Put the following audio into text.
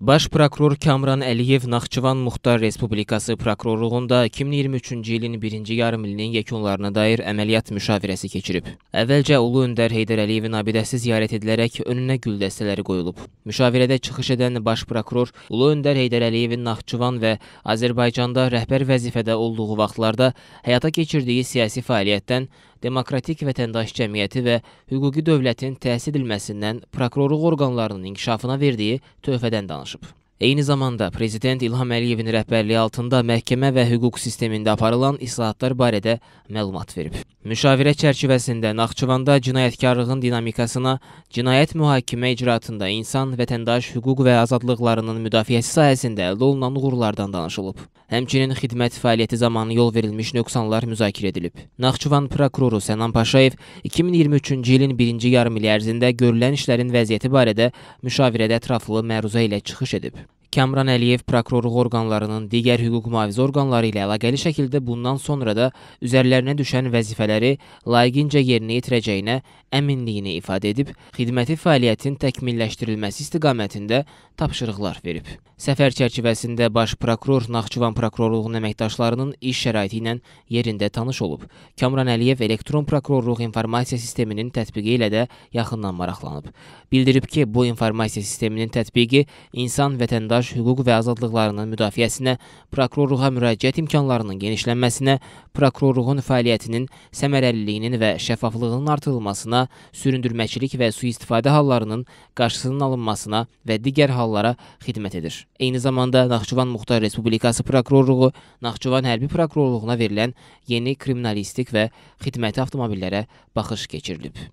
Baş prokuror Kamran Əliyev Naxçıvan Muxtar Respublikası prokurorluğunda 2023-cü ilin birinci yarım ilinin yekunlarına dair əməliyyat müşavirəsi keçirib. Əvvəlcə Ulu Öndər Heydər Əliyevin abidəsi ziyarət edilərək önünə gül dəstələri qoyulub. Müşavirədə çıxış edən Baş prokuror Ulu Öndər Heydər Əliyevin Naxçıvan və Azərbaycanda rəhbər vəzifədə olduğu vaxtlarda həyata keçirdiyi siyasi fəaliyyətdən demokratik vətəndaş cəmiyyəti və hüquqi dövlətin təsis edilməsindən prokurorluq orqanlarının inkişafına verdiyi töhfədən danışıb. Eyni zamanda Prezident İlham Əliyevin rəhbərliyi altında məhkəmə və hüquq sistemində aparılan islahatlar barədə məlumat verib. Müşavirə çərçivəsində Naxçıvanda cinayətkarlığın dinamikasına, cinayət mühakimə icraatında insan, vətəndaş, hüquq və azadlıqlarının müdafiəsi sayəsində əldə olunan uğurlardan danışılıb. Həmçinin xidmət fəaliyyəti zamanı yol verilmiş nöqsanlar müzakirə edilib. Naxçıvan prokuroru Sənan Paşayev 2023-cü ilin birinci yarım ili ərzində görülən işlərin vəziyyəti barədə müşavirədə ətraflı məruzə ilə çıxış edib. Kəmran Əliyev prokurorluq orqanlarının digər hüquq mühafizə orqanları ilə əlaqəli şəkildə bundan sonra da üzərlərinə düşən vəzifələri layiqincə yerinə yetirəcəyinə əminliyini ifadə edib, xidməti fəaliyyətin təkmilləşdirilməsi istiqamətində tapşırıqlar verib. Səfər çərçivəsində baş prokuror Naxçıvan prokurorluğunun əməkdaşlarının iş şəraiti ilə yerində tanış olub. Kəmran Əliyev elektron prokurorluq informasiya sisteminin tətbiqi ilə də yaxından maraqlanıb. Bildirib ki, bu informasiya sisteminin tətbiqi insan vətəndaş mesaj, hüquq və azadlıqlarının müdafiəsinə, prokurorluğa müraciət imkanlarının genişlənməsinə, prokurorluğun fəaliyyətinin səmərəliliyinin və şəffaflığının artırılmasına, süründürməçilik və sui-istifadə hallarının qarşısının alınmasına və digər hallara xidmət edir. Eyni zamanda Naxçıvan Muxtar Respublikası prokurorluğu Naxçıvan Hərbi prokurorluğuna verilən yeni kriminalistik və xidməti avtomobillərə baxış keçirilib.